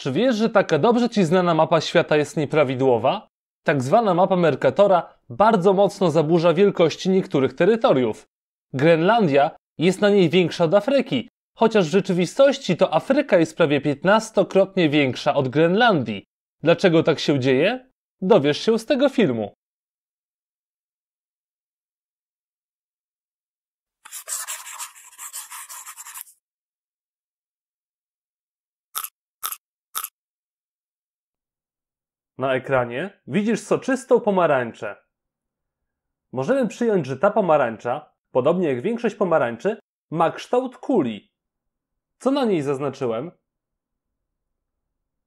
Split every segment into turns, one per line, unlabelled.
Czy wiesz, że taka dobrze ci znana mapa świata jest nieprawidłowa? Tak zwana mapa Mercatora bardzo mocno zaburza wielkości niektórych terytoriów. Grenlandia jest na niej większa od Afryki, chociaż w rzeczywistości to Afryka jest prawie 15-krotnie większa od Grenlandii. Dlaczego tak się dzieje? Dowiesz się z tego filmu. na ekranie widzisz soczystą pomarańczę. Możemy przyjąć, że ta pomarańcza, podobnie jak większość pomarańczy, ma kształt kuli. Co na niej zaznaczyłem?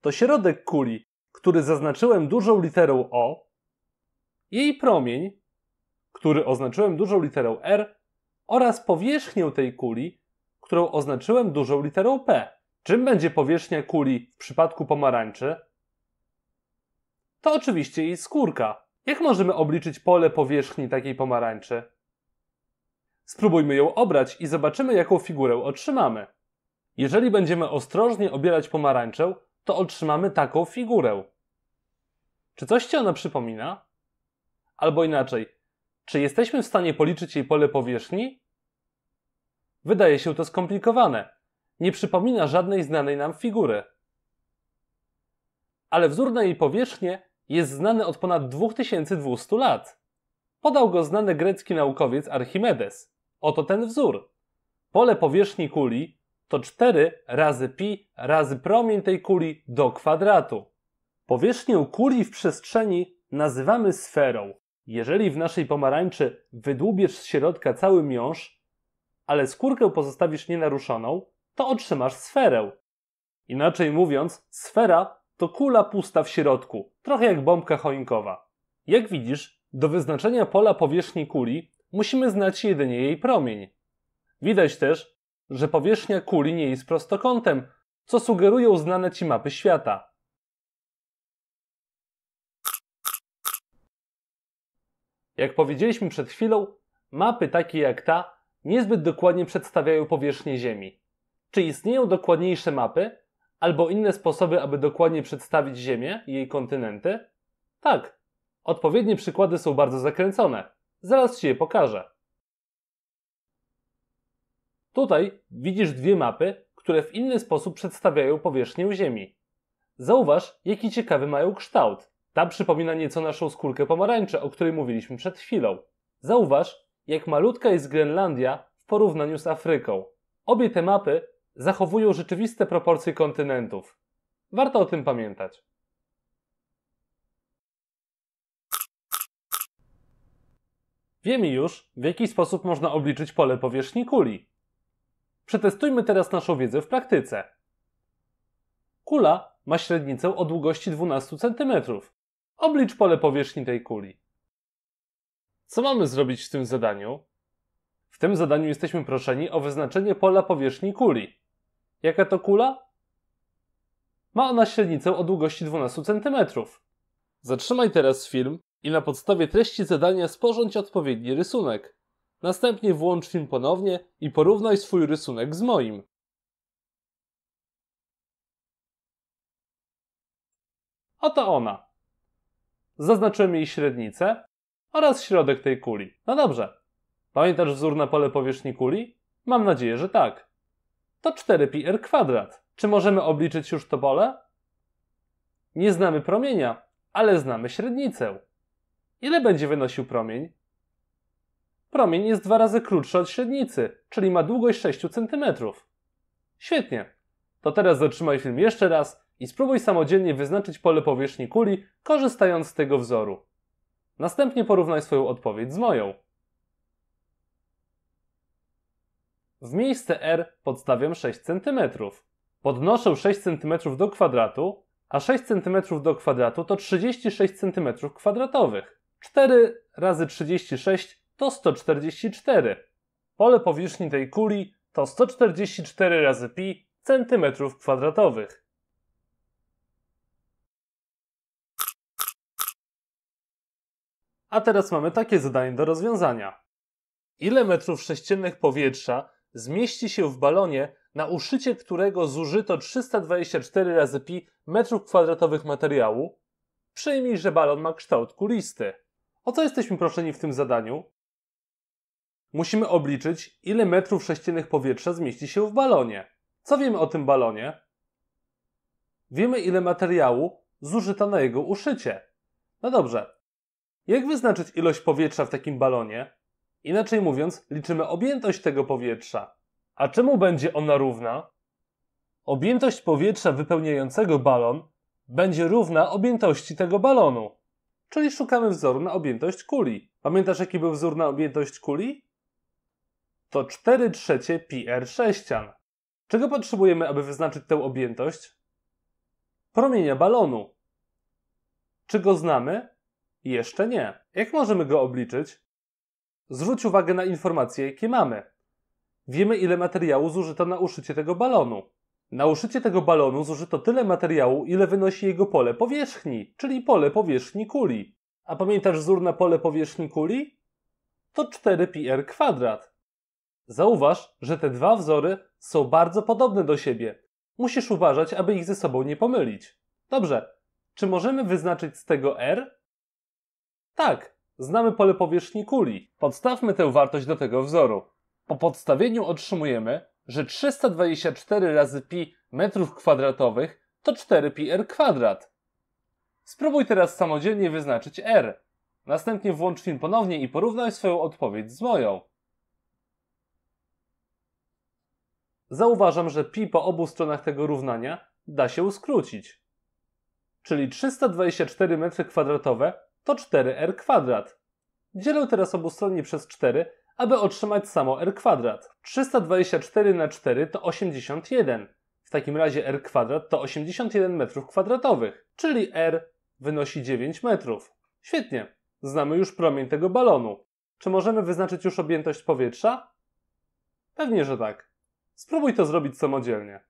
To środek kuli, który zaznaczyłem dużą literą O, jej promień, który oznaczyłem dużą literą R, oraz powierzchnię tej kuli, którą oznaczyłem dużą literą P. Czym będzie powierzchnia kuli w przypadku pomarańczy? to oczywiście jej skórka. Jak możemy obliczyć pole powierzchni takiej pomarańczy? Spróbujmy ją obrać i zobaczymy, jaką figurę otrzymamy. Jeżeli będziemy ostrożnie obierać pomarańczę, to otrzymamy taką figurę. Czy coś ci ona przypomina? Albo inaczej, czy jesteśmy w stanie policzyć jej pole powierzchni? Wydaje się to skomplikowane. Nie przypomina żadnej znanej nam figury. Ale wzór na jej powierzchnię jest znany od ponad 2200 lat. Podał go znany grecki naukowiec Archimedes. Oto ten wzór. Pole powierzchni kuli to 4 razy pi razy promień tej kuli do kwadratu. Powierzchnię kuli w przestrzeni nazywamy sferą. Jeżeli w naszej pomarańczy wydłubiesz z środka cały miąż, ale skórkę pozostawisz nienaruszoną, to otrzymasz sferę. Inaczej mówiąc, sfera to kula pusta w środku, trochę jak bombka choinkowa. Jak widzisz, do wyznaczenia pola powierzchni kuli musimy znać jedynie jej promień. Widać też, że powierzchnia kuli nie jest prostokątem, co sugerują znane ci mapy świata. Jak powiedzieliśmy przed chwilą, mapy takie jak ta niezbyt dokładnie przedstawiają powierzchnię Ziemi. Czy istnieją dokładniejsze mapy, Albo inne sposoby, aby dokładnie przedstawić Ziemię i jej kontynenty? Tak. Odpowiednie przykłady są bardzo zakręcone. Zaraz Ci je pokażę. Tutaj widzisz dwie mapy, które w inny sposób przedstawiają powierzchnię Ziemi. Zauważ, jaki ciekawy mają kształt. Ta przypomina nieco naszą skórkę pomarańczy, o której mówiliśmy przed chwilą. Zauważ, jak malutka jest Grenlandia w porównaniu z Afryką. Obie te mapy zachowują rzeczywiste proporcje kontynentów. Warto o tym pamiętać. Wiemy już, w jaki sposób można obliczyć pole powierzchni kuli. Przetestujmy teraz naszą wiedzę w praktyce. Kula ma średnicę o długości 12 cm. Oblicz pole powierzchni tej kuli. Co mamy zrobić w tym zadaniu? W tym zadaniu jesteśmy proszeni o wyznaczenie pola powierzchni kuli. Jaka to kula? Ma ona średnicę o długości 12 cm. Zatrzymaj teraz film i na podstawie treści zadania sporządź odpowiedni rysunek. Następnie włącz film ponownie i porównaj swój rysunek z moim. Oto ona. Zaznaczyłem jej średnicę oraz środek tej kuli. No dobrze. Pamiętasz wzór na pole powierzchni kuli? Mam nadzieję, że tak to 4πr kwadrat. Czy możemy obliczyć już to pole? Nie znamy promienia, ale znamy średnicę. Ile będzie wynosił promień? Promień jest dwa razy krótszy od średnicy, czyli ma długość 6 cm. Świetnie. To teraz zatrzymaj film jeszcze raz i spróbuj samodzielnie wyznaczyć pole powierzchni kuli, korzystając z tego wzoru. Następnie porównaj swoją odpowiedź z moją. W miejsce R podstawiam 6 cm. Podnoszę 6 cm do kwadratu, a 6 cm do kwadratu to 36 cm kwadratowych. 4 razy 36 to 144. Pole powierzchni tej kuli to 144 razy pi centymetrów kwadratowych. A teraz mamy takie zadanie do rozwiązania. Ile metrów sześciennych powietrza zmieści się w balonie, na uszycie którego zużyto 324 razy pi metrów kwadratowych materiału, przyjmij, że balon ma kształt kulisty. O co jesteśmy proszeni w tym zadaniu? Musimy obliczyć, ile metrów sześciennych powietrza zmieści się w balonie. Co wiemy o tym balonie? Wiemy, ile materiału zużyto na jego uszycie. No dobrze. Jak wyznaczyć ilość powietrza w takim balonie? Inaczej mówiąc, liczymy objętość tego powietrza. A czemu będzie ona równa? Objętość powietrza wypełniającego balon będzie równa objętości tego balonu. Czyli szukamy wzoru na objętość kuli. Pamiętasz jaki był wzór na objętość kuli? To 4 trzecie pi r sześcian. Czego potrzebujemy, aby wyznaczyć tę objętość? Promienia balonu. Czy go znamy? Jeszcze nie. Jak możemy go obliczyć? Zwróć uwagę na informacje, jakie mamy. Wiemy, ile materiału zużyto na uszycie tego balonu. Na uszycie tego balonu zużyto tyle materiału, ile wynosi jego pole powierzchni, czyli pole powierzchni kuli. A pamiętasz wzór na pole powierzchni kuli? To 4πr kwadrat. Zauważ, że te dwa wzory są bardzo podobne do siebie. Musisz uważać, aby ich ze sobą nie pomylić. Dobrze, czy możemy wyznaczyć z tego r? Tak, znamy pole powierzchni kuli. Podstawmy tę wartość do tego wzoru. Po podstawieniu otrzymujemy, że 324 razy pi metrów kwadratowych to 4 pi r kwadrat. Spróbuj teraz samodzielnie wyznaczyć r. Następnie włącz film ponownie i porównaj swoją odpowiedź z moją. Zauważam, że pi po obu stronach tego równania da się skrócić. Czyli 324 m2 to 4r kwadrat. Dzielę teraz obustronnie przez 4, aby otrzymać samo r kwadrat. 324 na 4 to 81. W takim razie r kwadrat to 81 metrów kwadratowych, czyli r wynosi 9 metrów. Świetnie. Znamy już promień tego balonu. Czy możemy wyznaczyć już objętość powietrza? Pewnie, że tak. Spróbuj to zrobić samodzielnie.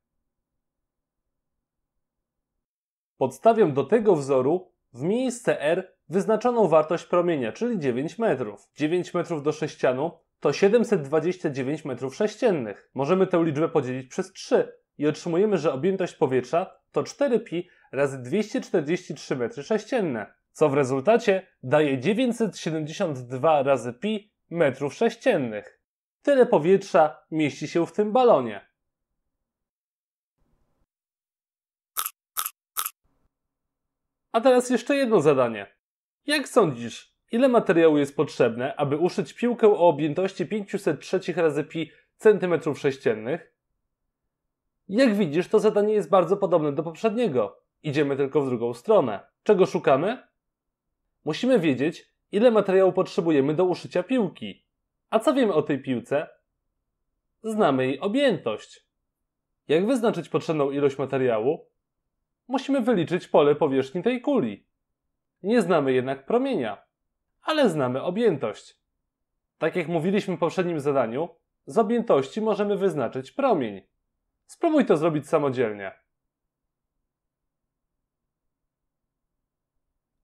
Podstawiam do tego wzoru w miejsce R wyznaczoną wartość promienia, czyli 9 metrów. 9 metrów do sześcianu to 729 metrów sześciennych. Możemy tę liczbę podzielić przez 3 i otrzymujemy, że objętość powietrza to 4pi razy 243 metry sześcienne, co w rezultacie daje 972 razy pi metrów sześciennych. Tyle powietrza mieści się w tym balonie. A teraz jeszcze jedno zadanie. Jak sądzisz, ile materiału jest potrzebne, aby uszyć piłkę o objętości 503 razy pi centymetrów sześciennych? Jak widzisz, to zadanie jest bardzo podobne do poprzedniego. Idziemy tylko w drugą stronę. Czego szukamy? Musimy wiedzieć, ile materiału potrzebujemy do uszycia piłki. A co wiemy o tej piłce? Znamy jej objętość. Jak wyznaczyć potrzebną ilość materiału? musimy wyliczyć pole powierzchni tej kuli. Nie znamy jednak promienia, ale znamy objętość. Tak jak mówiliśmy w poprzednim zadaniu, z objętości możemy wyznaczyć promień. Spróbuj to zrobić samodzielnie.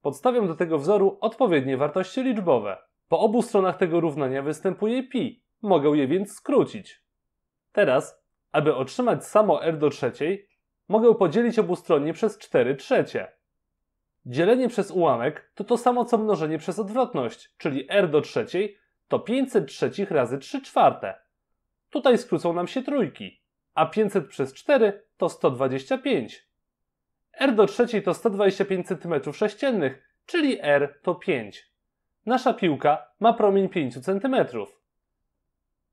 Podstawiam do tego wzoru odpowiednie wartości liczbowe. Po obu stronach tego równania występuje pi, mogę je więc skrócić. Teraz, aby otrzymać samo r do trzeciej, mogę podzielić obustronnie przez 4 trzecie. Dzielenie przez ułamek to to samo co mnożenie przez odwrotność, czyli r do trzeciej to 500 trzecich razy 3 czwarte. Tutaj skrócą nam się trójki, a 500 przez 4 to 125. r do trzeciej to 125 cm3, czyli r to 5. Nasza piłka ma promień 5 cm.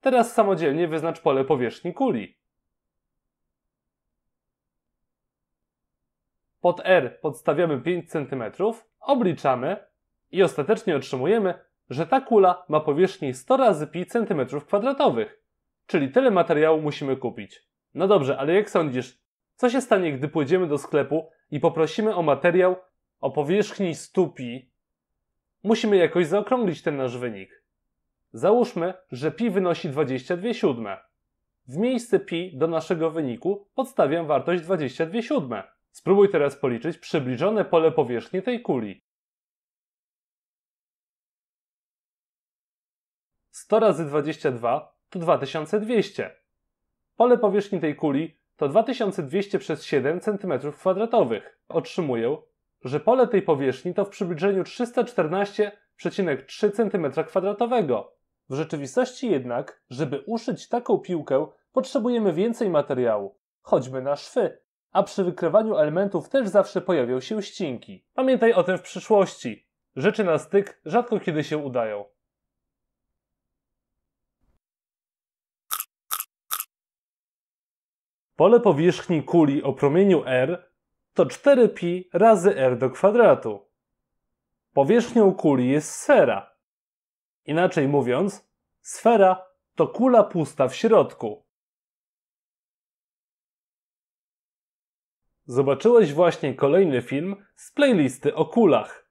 Teraz samodzielnie wyznacz pole powierzchni kuli. pod R podstawiamy 5 cm, obliczamy i ostatecznie otrzymujemy, że ta kula ma powierzchnię 100 razy pi cm kwadratowych, czyli tyle materiału musimy kupić. No dobrze, ale jak sądzisz, co się stanie, gdy pójdziemy do sklepu i poprosimy o materiał o powierzchni 100 pi? Musimy jakoś zaokrąglić ten nasz wynik. Załóżmy, że pi wynosi 22 siódme. W miejsce pi do naszego wyniku podstawiam wartość 22 siódme. Spróbuj teraz policzyć przybliżone pole powierzchni tej kuli. 100 razy 22 to 2200. Pole powierzchni tej kuli to 2200 przez 7 cm2. Otrzymuję, że pole tej powierzchni to w przybliżeniu 314,3 cm2. W rzeczywistości jednak, żeby uszyć taką piłkę, potrzebujemy więcej materiału. Chodźmy na szwy. A przy wykrywaniu elementów też zawsze pojawią się ścinki. Pamiętaj o tym w przyszłości. Rzeczy na styk rzadko kiedy się udają. Pole powierzchni kuli o promieniu R to 4pi razy R do kwadratu. Powierzchnią kuli jest sfera. Inaczej mówiąc, sfera to kula pusta w środku. Zobaczyłeś właśnie kolejny film z playlisty o kulach.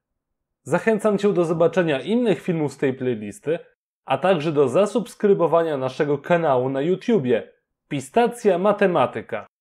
Zachęcam Cię do zobaczenia innych filmów z tej playlisty, a także do zasubskrybowania naszego kanału na YouTubie Pistacja Matematyka.